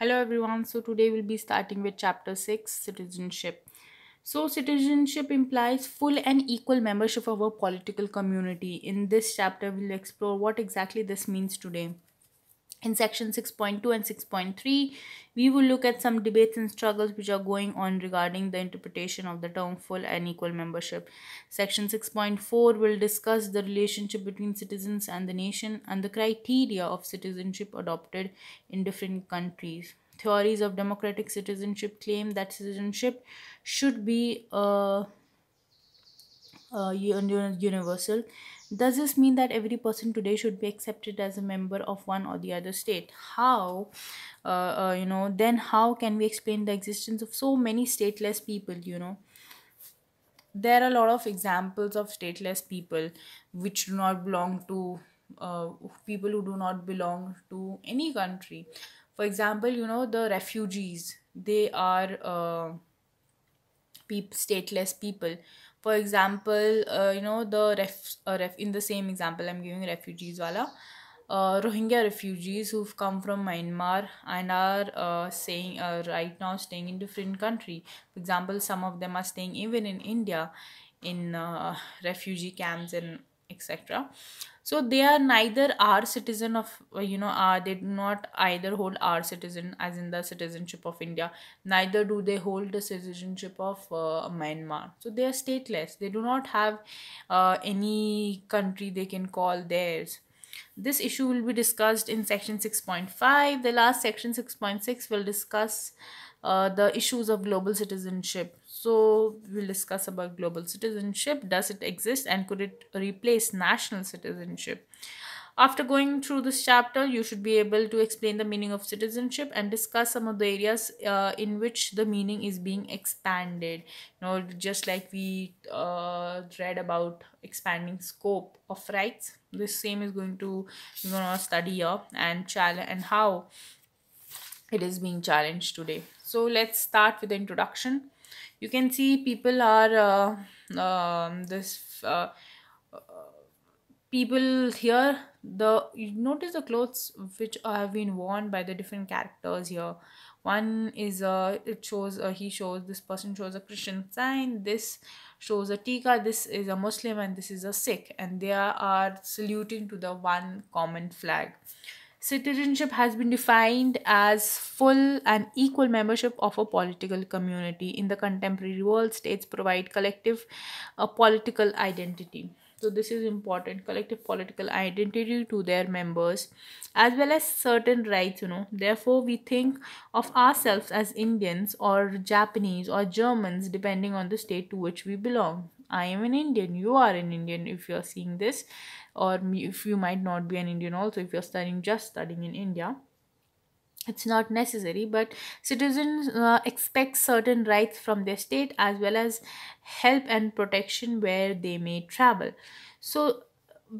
hello everyone so today we'll be starting with chapter 6 citizenship so citizenship implies full and equal membership of a political community in this chapter we'll explore what exactly this means today in section 6.2 and 6.3, we will look at some debates and struggles which are going on regarding the interpretation of the term full and equal membership. Section 6.4 will discuss the relationship between citizens and the nation and the criteria of citizenship adopted in different countries. Theories of democratic citizenship claim that citizenship should be uh, uh, universal does this mean that every person today should be accepted as a member of one or the other state? How, uh, uh, you know, then how can we explain the existence of so many stateless people, you know? There are a lot of examples of stateless people which do not belong to uh, people who do not belong to any country. For example, you know, the refugees, they are. Uh, stateless people for example uh, you know the ref, uh, ref in the same example i'm giving refugees wala uh, rohingya refugees who've come from myanmar and are uh, saying uh, right now staying in different country for example some of them are staying even in india in uh, refugee camps and etc so they are neither our citizen of uh, you know uh, they do not either hold our citizen as in the citizenship of india neither do they hold the citizenship of uh, myanmar so they are stateless they do not have uh, any country they can call theirs this issue will be discussed in section 6.5 the last section 6.6 will discuss uh, the issues of global citizenship so we'll discuss about global citizenship. Does it exist and could it replace national citizenship? After going through this chapter, you should be able to explain the meaning of citizenship and discuss some of the areas uh, in which the meaning is being expanded. You know, just like we uh, read about expanding scope of rights, the same is going to you know study up and challenge and how it is being challenged today. So let's start with the introduction you can see people are uh, um, this uh, uh, people here the you notice the clothes which have been worn by the different characters here one is uh it shows uh, he shows this person shows a christian sign this shows a tika this is a muslim and this is a sikh and they are saluting to the one common flag Citizenship has been defined as full and equal membership of a political community in the contemporary world. States provide collective a uh, political identity. So, this is important collective political identity to their members as well as certain rights, you know. Therefore, we think of ourselves as Indians or Japanese or Germans depending on the state to which we belong. I am an Indian, you are an Indian if you're seeing this, or if you might not be an Indian also if you're studying just studying in India it's not necessary but citizens uh, expect certain rights from their state as well as help and protection where they may travel so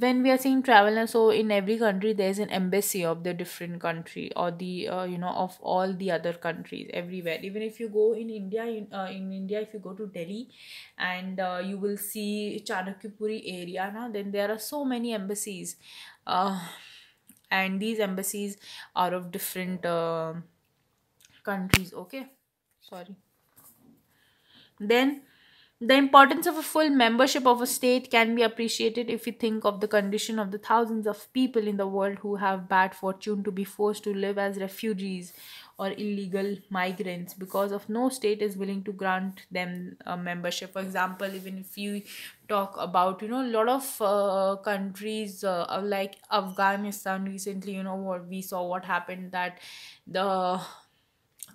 when we are seeing travelers so in every country there's an embassy of the different country or the uh, you know of all the other countries everywhere even if you go in india in, uh, in india if you go to delhi and uh, you will see chanakyapuri area now then there are so many embassies uh, and these embassies are of different uh, countries okay sorry then the importance of a full membership of a state can be appreciated if we think of the condition of the thousands of people in the world who have bad fortune to be forced to live as refugees or illegal migrants because of no state is willing to grant them a membership for example even if you talk about you know a lot of uh, countries uh, like afghanistan recently you know what we saw what happened that the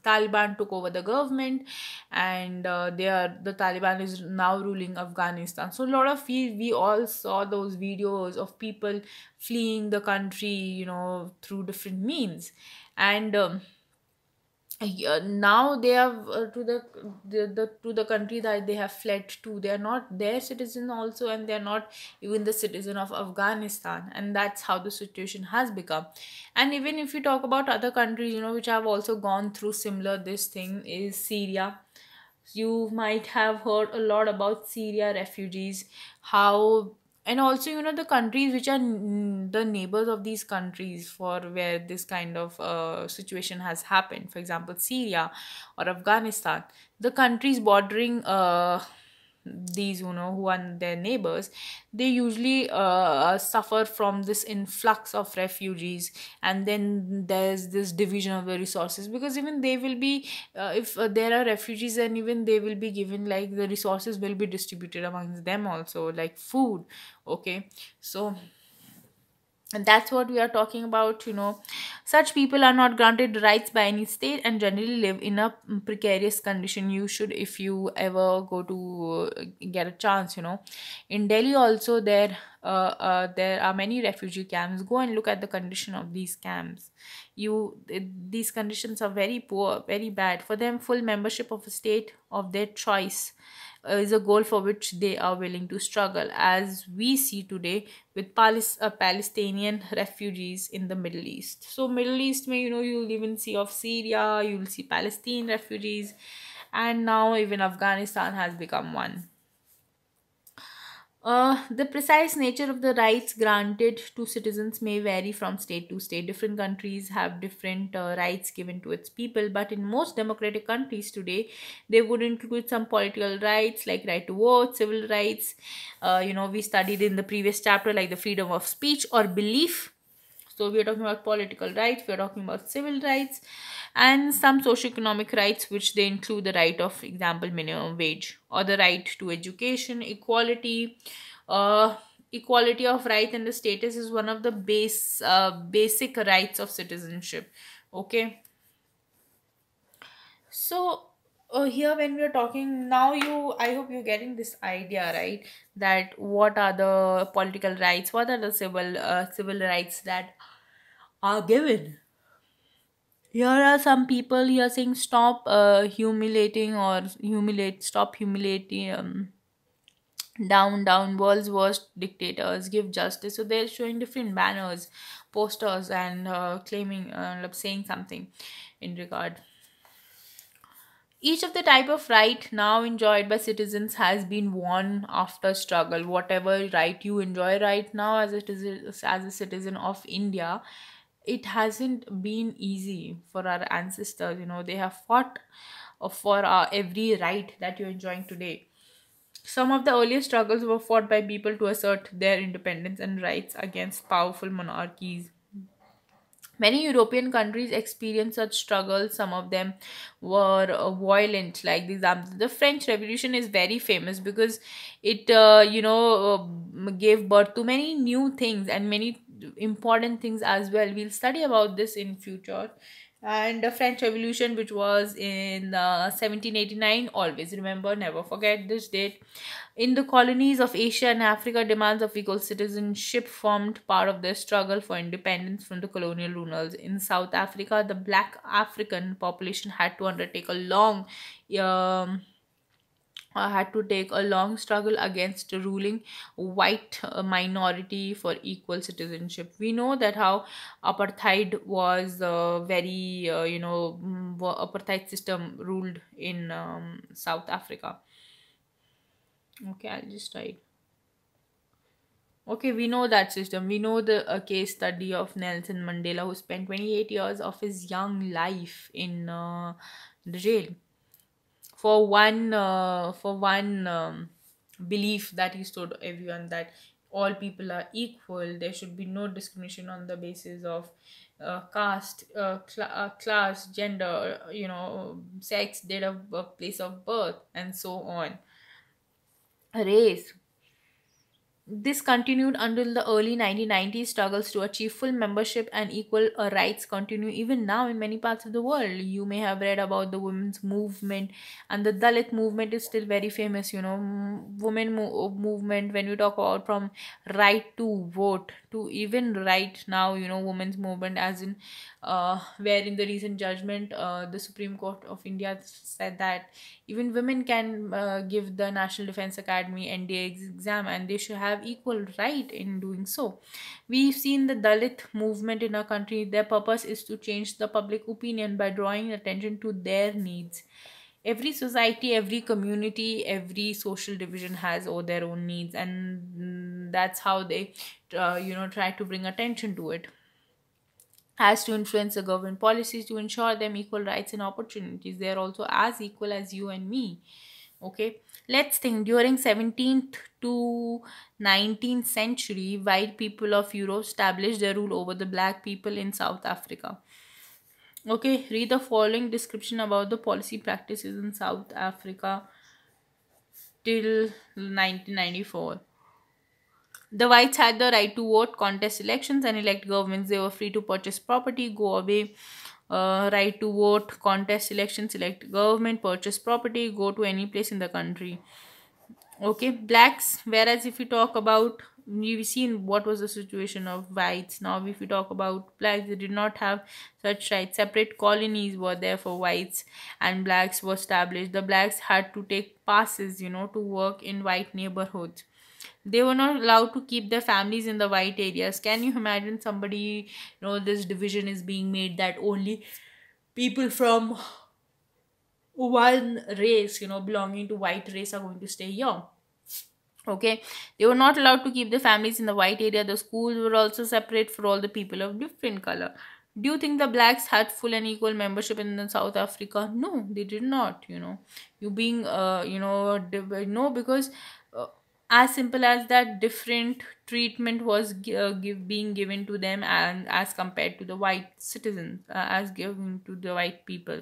Taliban took over the government, and uh, they are the Taliban is now ruling Afghanistan. So a lot of we we all saw those videos of people fleeing the country, you know, through different means, and. Um, uh, now they have uh, to the, the, the to the country that they have fled to they are not their citizen also and they are not even the citizen of afghanistan and that's how the situation has become and even if you talk about other countries you know which have also gone through similar this thing is syria you might have heard a lot about syria refugees how and also you know the countries which are the neighbors of these countries for where this kind of uh, situation has happened for example syria or afghanistan the countries bordering uh, these you know who are their neighbors they usually uh, suffer from this influx of refugees and then there's this division of the resources because even they will be uh, if uh, there are refugees and even they will be given like the resources will be distributed amongst them also like food okay so and that's what we are talking about you know such people are not granted rights by any state and generally live in a precarious condition you should if you ever go to uh, get a chance you know in delhi also there uh, uh, there are many refugee camps go and look at the condition of these camps you these conditions are very poor very bad for them full membership of a state of their choice uh, is a goal for which they are willing to struggle, as we see today with Palis- uh, Palestinian refugees in the Middle East. So, Middle East, may you know, you'll even see of Syria, you'll see Palestinian refugees, and now even Afghanistan has become one. Uh, the precise nature of the rights granted to citizens may vary from state to state. Different countries have different uh, rights given to its people, but in most democratic countries today, they would include some political rights like right to vote, civil rights. Uh, you know, we studied in the previous chapter like the freedom of speech or belief so we are talking about political rights, we are talking about civil rights and some socio-economic rights which they include the right of example minimum wage or the right to education, equality, uh, equality of right and the status is one of the base uh, basic rights of citizenship okay so oh, here when we are talking now you i hope you're getting this idea right that what are the political rights what are the civil uh, civil rights that are given here are some people here saying stop uh, humiliating or humiliate stop humiliating um, down down world's worst dictators give justice so they're showing different banners posters and uh, claiming uh, saying something in regard each of the type of right now enjoyed by citizens has been won after struggle. Whatever right you enjoy right now as a, as a citizen of India, it hasn't been easy for our ancestors. You know, they have fought uh, for uh, every right that you're enjoying today. Some of the earlier struggles were fought by people to assert their independence and rights against powerful monarchies Many European countries experienced such struggles. Some of them were uh, violent. Like the example, the French Revolution is very famous because it, uh, you know, uh, gave birth to many new things and many important things as well. We'll study about this in future. And the French Revolution, which was in 1789, uh, always remember, never forget this date. In the colonies of Asia and Africa, demands of equal citizenship formed part of their struggle for independence from the colonial rulers. In South Africa, the black African population had to undertake a long um, uh, had to take a long struggle against the ruling white uh, minority for equal citizenship. We know that how apartheid was uh, very, uh, you know, mm, apartheid system ruled in um, South Africa okay i'll just write okay we know that system we know the a case study of nelson mandela who spent 28 years of his young life in uh, the jail for one uh, for one um, belief that he told everyone that all people are equal there should be no discrimination on the basis of uh, caste uh, cl- uh, class gender uh, you know sex date of place of birth and so on race. This continued until the early 1990s. Struggles to achieve full membership and equal uh, rights continue even now in many parts of the world. You may have read about the women's movement, and the Dalit movement is still very famous. You know, women mo- uh, movement. When you talk about from right to vote to even right now, you know, women's movement as in uh, where in the recent judgment, uh, the Supreme Court of India said that even women can uh, give the National Defense Academy NDA exam and they should have equal right in doing so. We've seen the Dalit movement in our country. Their purpose is to change the public opinion by drawing attention to their needs every society every community every social division has all oh, their own needs and that's how they uh, you know try to bring attention to it has to influence the government policies to ensure them equal rights and opportunities. They are also as equal as you and me. Okay, let's think during 17th to 19th century, white people of Europe established their rule over the black people in South Africa. Okay, read the following description about the policy practices in South Africa till 1994. The whites had the right to vote, contest elections, and elect governments. They were free to purchase property, go away, uh, right to vote, contest elections, elect government, purchase property, go to any place in the country. Okay, blacks. Whereas if you talk about you have seen what was the situation of whites now if you talk about blacks they did not have such rights separate colonies were there for whites and blacks were established the blacks had to take passes you know to work in white neighborhoods they were not allowed to keep their families in the white areas can you imagine somebody you know this division is being made that only people from one race you know belonging to white race are going to stay here okay they were not allowed to keep the families in the white area the schools were also separate for all the people of different color do you think the blacks had full and equal membership in south africa no they did not you know you being uh, you know no because as simple as that different treatment was uh, give, being given to them and as compared to the white citizens uh, as given to the white people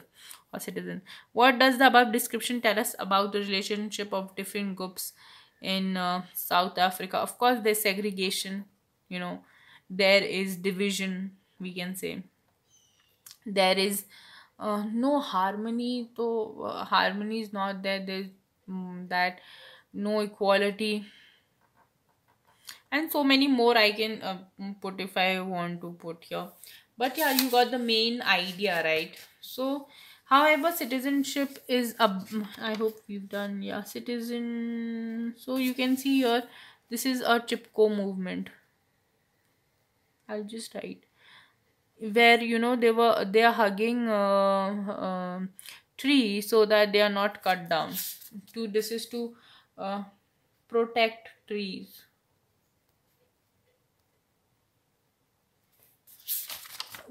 or citizen what does the above description tell us about the relationship of different groups in uh, south africa of course there's segregation you know there is division we can say there is uh, no harmony so uh, harmony is not there there's um, that no equality and so many more i can uh, put if i want to put here but yeah you got the main idea right so however citizenship is a i hope you've done yeah citizen so you can see here this is a chipko movement i'll just write where you know they were they are hugging uh, uh, tree so that they are not cut down to this is to protect trees.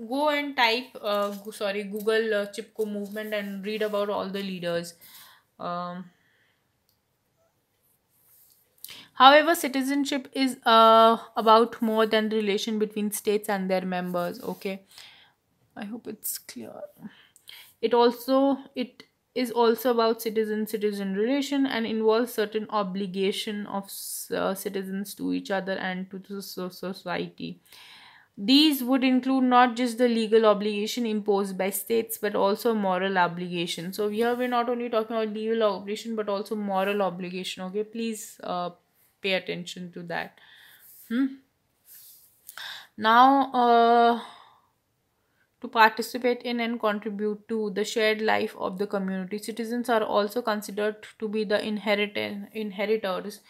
Go and type, uh, sorry, Google uh, Chipko movement and read about all the leaders. Um, However, citizenship is uh, about more than the relation between states and their members. Okay, I hope it's clear. It also it is also about citizen-citizen relation and involves certain obligation of uh, citizens to each other and to the society. These would include not just the legal obligation imposed by states but also moral obligation. So here we're not only talking about legal obligation but also moral obligation. Okay, please uh, pay attention to that. Hmm? Now, uh, to participate in and contribute to the shared life of the community. Citizens are also considered to be the inheritors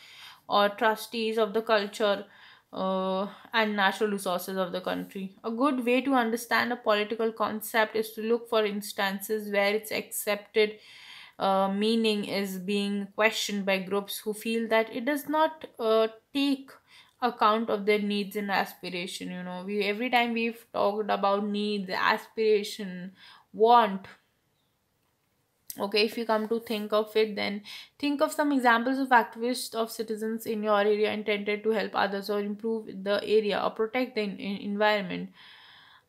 or trustees of the culture uh, and natural resources of the country. A good way to understand a political concept is to look for instances where its accepted uh, meaning is being questioned by groups who feel that it does not uh, take account of their needs and aspiration you know we every time we've talked about needs aspiration want okay if you come to think of it then think of some examples of activists of citizens in your area intended to help others or improve the area or protect the in- environment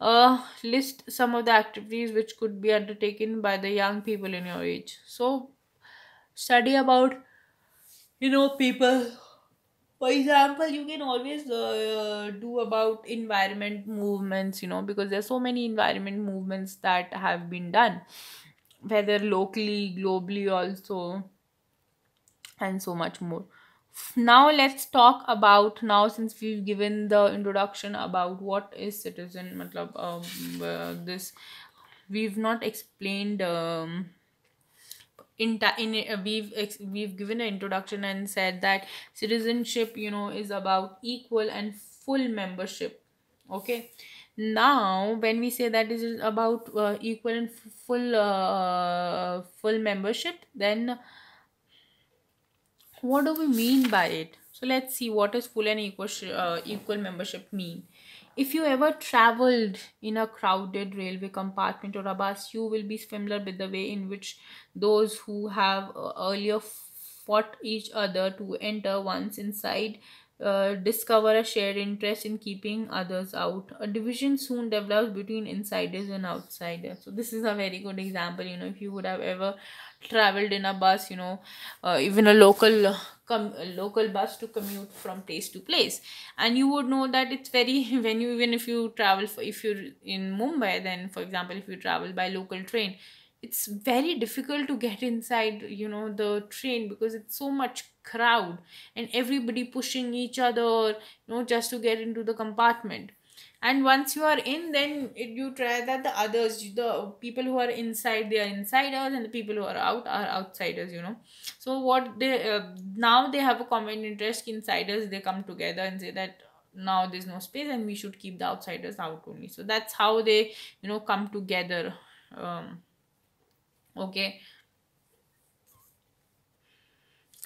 uh list some of the activities which could be undertaken by the young people in your age so study about you know people for example you can always uh, uh, do about environment movements you know because there's so many environment movements that have been done whether locally globally also and so much more now let's talk about now since we've given the introduction about what is citizen matlab, um, uh, this we've not explained um, in, in we've we've given an introduction and said that citizenship you know is about equal and full membership okay now when we say that is about uh, equal and full uh, full membership then what do we mean by it so let's see what does full and equal uh, equal membership mean if you ever traveled in a crowded railway compartment or a bus you will be familiar with the way in which those who have uh, earlier fought each other to enter once inside uh, discover a shared interest in keeping others out a division soon develops between insiders and outsiders so this is a very good example you know if you would have ever traveled in a bus you know uh, even a local come uh, com- local bus to commute from place to place and you would know that it's very when you even if you travel for, if you're in mumbai then for example if you travel by local train it's very difficult to get inside you know the train because it's so much crowd and everybody pushing each other you know just to get into the compartment and once you are in then it, you try that the others the people who are inside they are insiders and the people who are out are outsiders you know so what they uh, now they have a common interest insiders they come together and say that now there's no space and we should keep the outsiders out only so that's how they you know come together um okay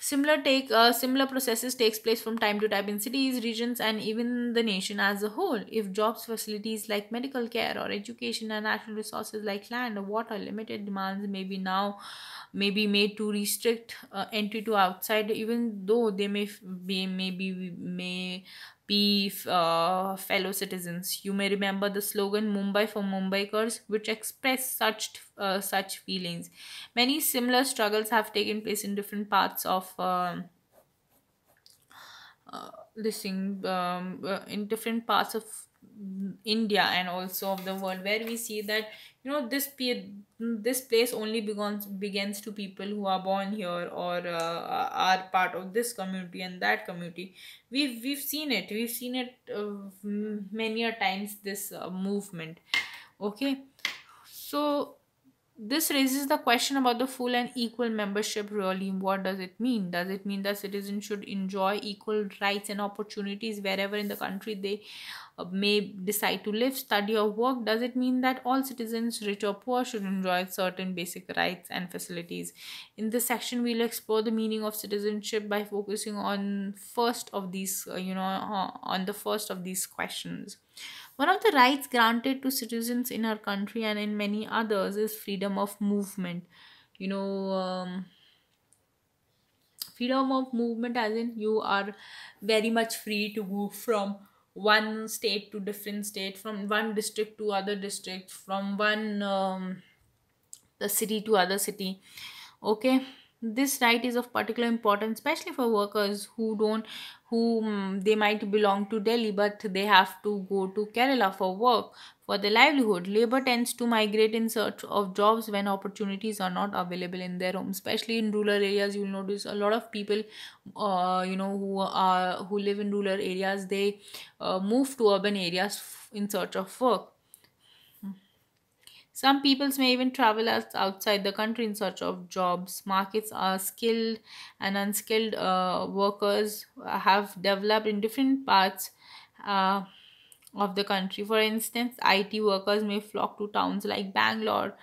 Similar take uh, similar processes takes place from time to time in cities, regions, and even the nation as a whole. If jobs, facilities like medical care or education and natural resources like land or water, limited demands may be now may be made to restrict uh, entry to outside, even though they may be may be may be uh, fellow citizens. You may remember the slogan Mumbai for Mumbaikars, which expressed such, uh, such feelings. Many similar struggles have taken place in different parts of. Um, uh, this thing um, uh, in different parts of India and also of the world, where we see that you know this this place only begins begins to people who are born here or uh, are part of this community and that community. We've we've seen it. We've seen it uh, many a times. This uh, movement. Okay, so this raises the question about the full and equal membership really what does it mean does it mean that citizens should enjoy equal rights and opportunities wherever in the country they uh, may decide to live study or work does it mean that all citizens rich or poor should enjoy certain basic rights and facilities in this section we'll explore the meaning of citizenship by focusing on first of these uh, you know uh, on the first of these questions one of the rights granted to citizens in our country and in many others is freedom of movement. You know, um, freedom of movement, as in you are very much free to move from one state to different state, from one district to other district, from one um, the city to other city. Okay this right is of particular importance especially for workers who don't who um, they might belong to delhi but they have to go to kerala for work for their livelihood labor tends to migrate in search of jobs when opportunities are not available in their home especially in rural areas you'll notice a lot of people uh, you know who are who live in rural areas they uh, move to urban areas in search of work some peoples may even travel outside the country in search of jobs. Markets are skilled and unskilled uh, workers have developed in different parts uh, of the country. For instance, IT workers may flock to towns like Bangalore.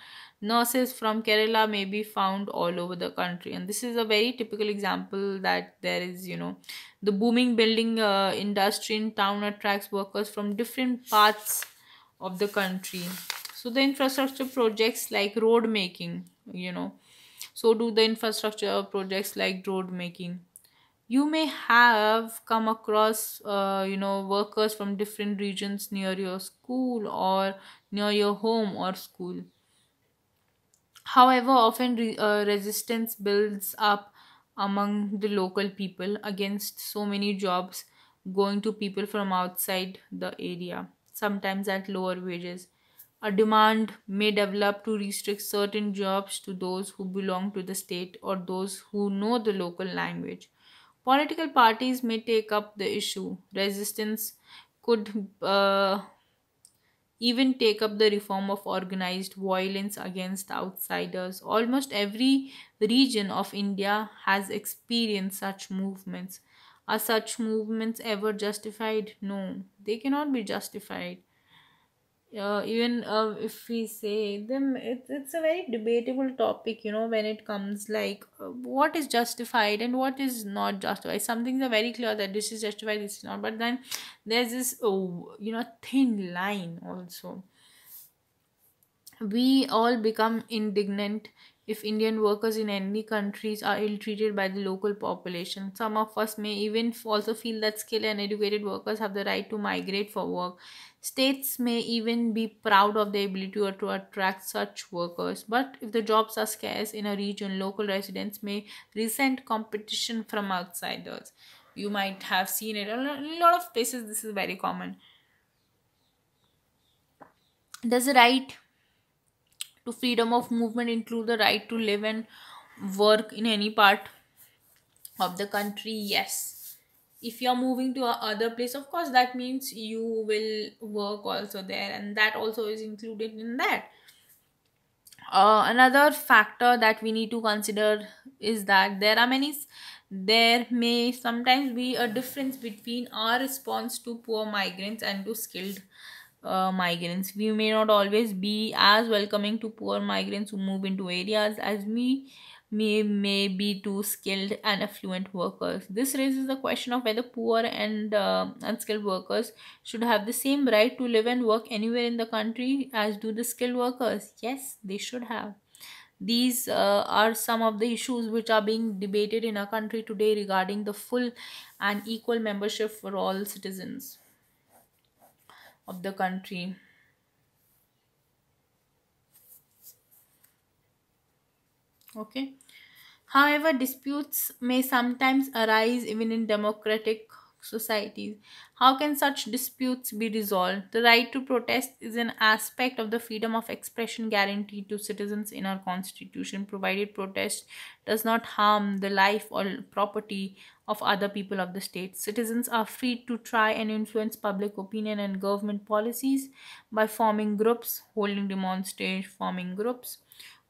Nurses from Kerala may be found all over the country. And this is a very typical example that there is, you know, the booming building uh, industry in town attracts workers from different parts of the country so the infrastructure projects like road making you know so do the infrastructure projects like road making you may have come across uh, you know workers from different regions near your school or near your home or school however often re uh, resistance builds up among the local people against so many jobs going to people from outside the area sometimes at lower wages a demand may develop to restrict certain jobs to those who belong to the state or those who know the local language. Political parties may take up the issue. Resistance could uh, even take up the reform of organized violence against outsiders. Almost every region of India has experienced such movements. Are such movements ever justified? No, they cannot be justified uh, even uh, if we say them it, it's a very debatable topic you know when it comes like uh, what is justified and what is not justified some things are very clear that this is justified this is not but then there's this oh, you know thin line also we all become indignant if Indian workers in any countries are ill treated by the local population. Some of us may even also feel that skilled and educated workers have the right to migrate for work. States may even be proud of their ability to attract such workers, but if the jobs are scarce in a region, local residents may resent competition from outsiders. You might have seen it in a lot of places, this is very common. Does the right to freedom of movement include the right to live and work in any part of the country? Yes if you're moving to a other place of course that means you will work also there and that also is included in that uh, another factor that we need to consider is that there are many there may sometimes be a difference between our response to poor migrants and to skilled uh, migrants we may not always be as welcoming to poor migrants who move into areas as we may, may be to skilled and affluent workers. This raises the question of whether poor and uh, unskilled workers should have the same right to live and work anywhere in the country as do the skilled workers. Yes, they should have. These uh, are some of the issues which are being debated in our country today regarding the full and equal membership for all citizens of the country. okay however disputes may sometimes arise even in democratic societies how can such disputes be resolved the right to protest is an aspect of the freedom of expression guaranteed to citizens in our constitution provided protest does not harm the life or property of other people of the state citizens are free to try and influence public opinion and government policies by forming groups holding demonstrations forming groups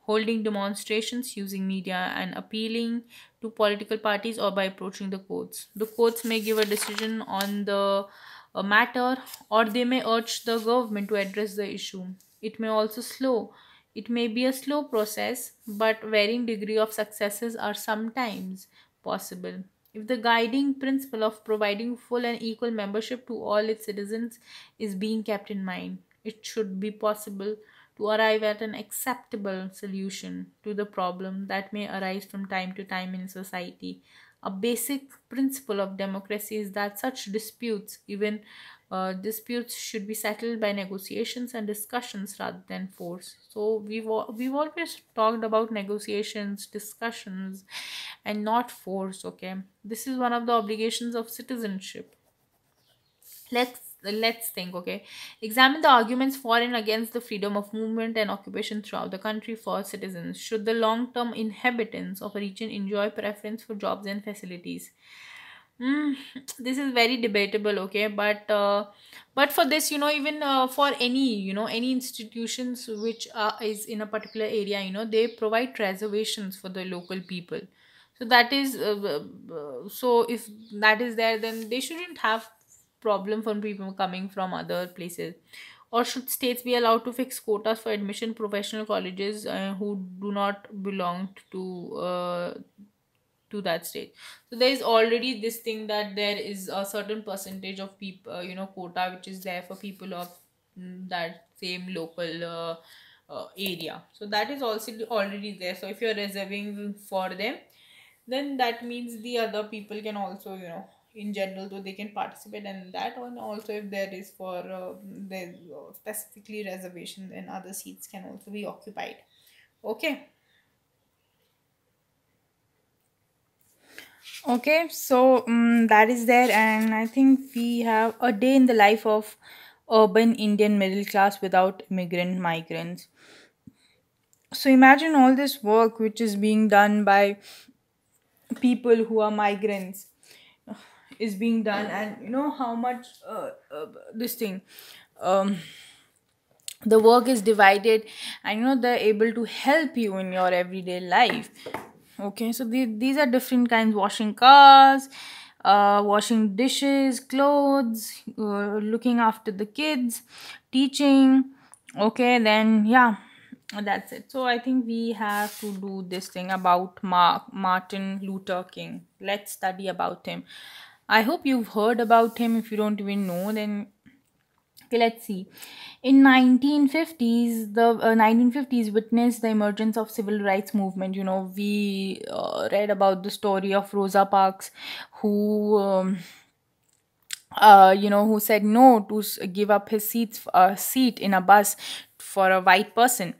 holding demonstrations, using media, and appealing to political parties or by approaching the courts. The courts may give a decision on the uh, matter or they may urge the government to address the issue. It may also slow. It may be a slow process, but varying degree of successes are sometimes possible. If the guiding principle of providing full and equal membership to all its citizens is being kept in mind, it should be possible to arrive at an acceptable solution to the problem that may arise from time to time in society. A basic principle of democracy is that such disputes, even uh, disputes, should be settled by negotiations and discussions rather than force. So we've we've always talked about negotiations, discussions, and not force. Okay, this is one of the obligations of citizenship. Let's let's think okay examine the arguments for and against the freedom of movement and occupation throughout the country for citizens should the long-term inhabitants of a region enjoy preference for jobs and facilities mm, this is very debatable okay but uh, but for this you know even uh, for any you know any institutions which uh, is in a particular area you know they provide reservations for the local people so that is uh, uh so if that is there then they shouldn't have problem for people coming from other places? Or should states be allowed to fix quotas for admission professional colleges uh, who do not belong to uh, to that state? So there is already this thing that there is a certain percentage of people, uh, you know, quota which is there for people of mm, that same local. Uh, uh, area so that is also already there so if you're reserving for them then that means the other people can also you know in general though they can participate in that one also if there is for uh, uh, specifically reservation then other seats can also be occupied okay okay so um, that is there and i think we have a day in the life of urban indian middle class without immigrant migrants so imagine all this work which is being done by people who are migrants is being done and you know how much uh, uh, this thing um, the work is divided and you know they're able to help you in your everyday life okay so the, these are different kinds washing cars uh, washing dishes clothes uh, looking after the kids teaching okay then yeah that's it so i think we have to do this thing about Ma- martin luther king let's study about him I hope you've heard about him. If you don't even know, then okay, let's see. In 1950s, the uh, 1950s witnessed the emergence of civil rights movement. You know, we uh, read about the story of Rosa Parks, who. Um, uh, you know, who said no to give up his seats, uh, seat in a bus for a white person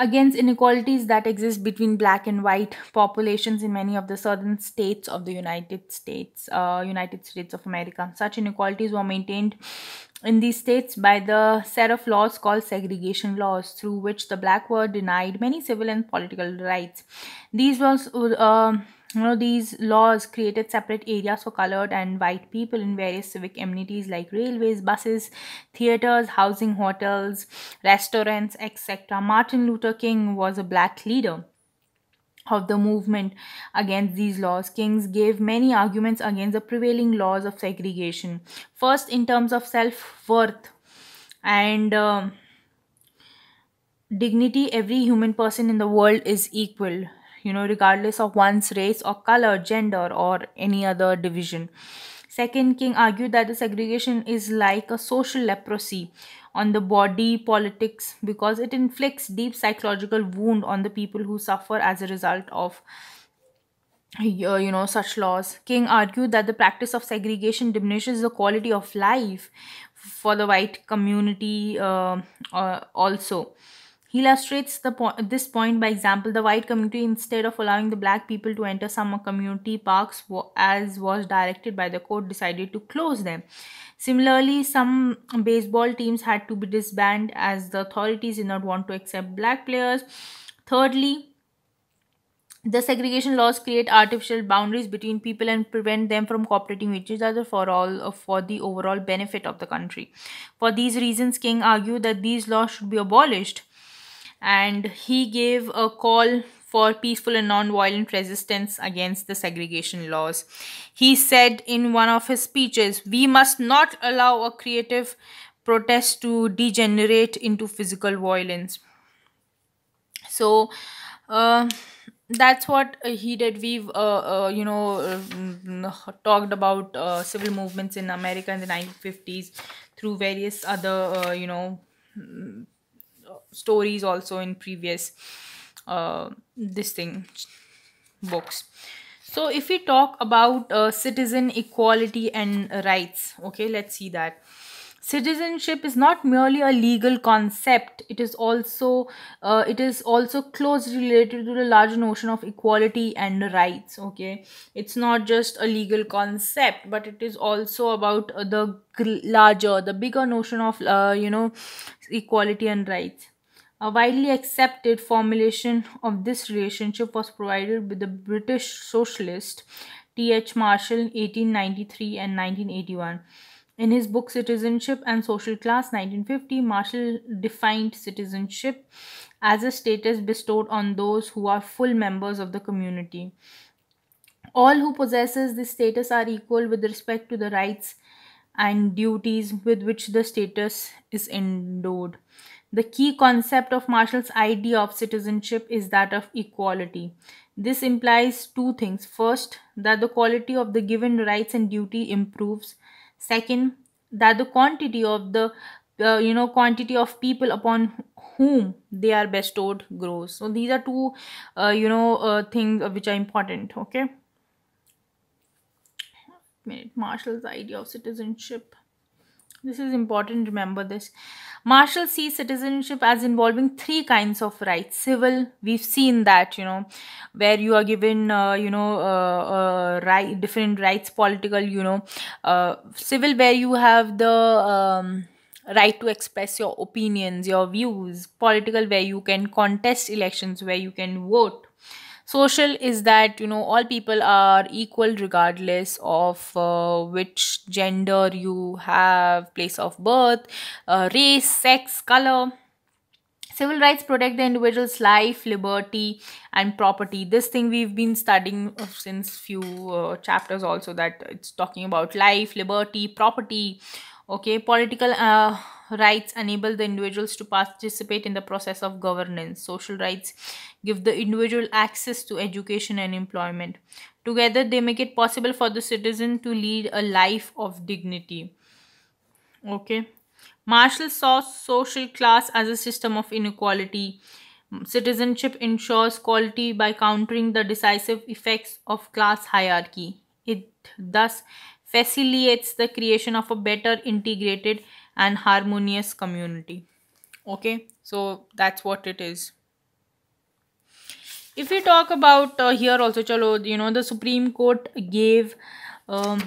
against inequalities that exist between black and white populations in many of the southern states of the United States, uh, United States of America. Such inequalities were maintained in these states by the set of laws called segregation laws, through which the black were denied many civil and political rights. These laws. Uh, you know these laws created separate areas for colored and white people in various civic amenities like railways buses theaters housing hotels restaurants etc martin luther king was a black leader of the movement against these laws kings gave many arguments against the prevailing laws of segregation first in terms of self-worth and uh, dignity every human person in the world is equal you know, regardless of one's race or color, gender, or any other division. Second King argued that the segregation is like a social leprosy on the body politics because it inflicts deep psychological wound on the people who suffer as a result of uh, you know such laws king argued that the practice of segregation diminishes the quality of life for the white community uh, uh, also he illustrates the po this point by example. The white community, instead of allowing the black people to enter some community parks as was directed by the court, decided to close them. Similarly, some baseball teams had to be disbanded as the authorities did not want to accept black players. Thirdly, the segregation laws create artificial boundaries between people and prevent them from cooperating with each other for all for the overall benefit of the country. For these reasons, King argued that these laws should be abolished and he gave a call for peaceful and non-violent resistance against the segregation laws. He said in one of his speeches, we must not allow a creative protest to degenerate into physical violence. So uh, that's what uh, he did. We've, uh, uh, you know, um, talked about uh, civil movements in America in the 1950s through various other, uh, you know, stories also in previous uh, this thing books so if we talk about uh, citizen equality and rights okay let's see that citizenship is not merely a legal concept it is also uh, it is also closely related to the larger notion of equality and rights okay it's not just a legal concept but it is also about uh, the larger the bigger notion of uh, you know equality and rights a widely accepted formulation of this relationship was provided by the British socialist T.H. Marshall 1893 and 1981. In his book Citizenship and Social Class 1950, Marshall defined citizenship as a status bestowed on those who are full members of the community. All who possesses this status are equal with respect to the rights and duties with which the status is endowed. The key concept of Marshall's idea of citizenship is that of equality. This implies two things. First, that the quality of the given rights and duty improves. Second, that the quantity of the uh, you know quantity of people upon whom they are bestowed grows so these are two uh, you know uh, things uh, which are important okay minute marshall's idea of citizenship this is important, remember this. Marshall sees citizenship as involving three kinds of rights. Civil, we've seen that, you know, where you are given, uh, you know, uh, uh, right, different rights, political, you know, uh, civil, where you have the. Um, right to express your opinions, your views, political, where you can contest elections, where you can vote, social is that you know all people are equal regardless of uh, which gender you have place of birth uh, race sex color civil rights protect the individual's life liberty and property this thing we've been studying uh, since few uh, chapters also that it's talking about life liberty property okay political uh, rights enable the individuals to participate in the process of governance. Social rights give the individual access to education and employment. Together, they make it possible for the citizen to lead a life of dignity. Okay. Marshall saw social class as a system of inequality. Citizenship ensures quality by countering the decisive effects of class hierarchy. It thus facilitates the creation of a better integrated and harmonious community. Okay, so that's what it is. If we talk about uh, here also, chalo, you know, the Supreme Court gave um,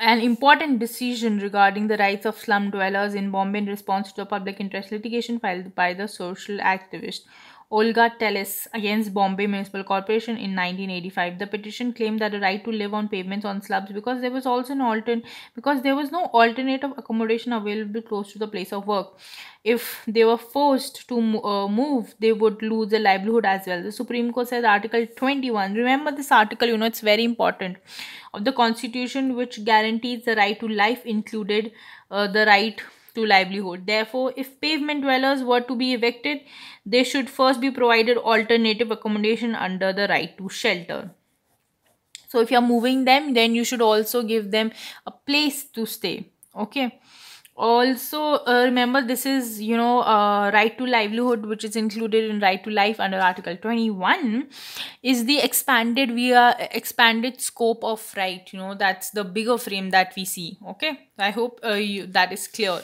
an important decision regarding the rights of slum dwellers in Bombay in response to a public interest litigation filed by the social activist Olga Tellis against Bombay Municipal Corporation in 1985. The petition claimed that the right to live on pavements on slabs because there was also an alternate because there was no alternative accommodation available close to the place of work. If they were forced to uh, move, they would lose their livelihood as well. The Supreme Court says Article 21. Remember this article, you know, it's very important of the Constitution, which guarantees the right to life, included uh, the right to livelihood. Therefore, if pavement dwellers were to be evicted, they should first be provided alternative accommodation under the right to shelter. So if you're moving them, then you should also give them a place to stay. Okay. Also, uh, remember this is, you know, uh, right to livelihood, which is included in right to life under Article 21, is the expanded via expanded scope of right. You know, that's the bigger frame that we see. Okay. I hope uh, you, that is clear.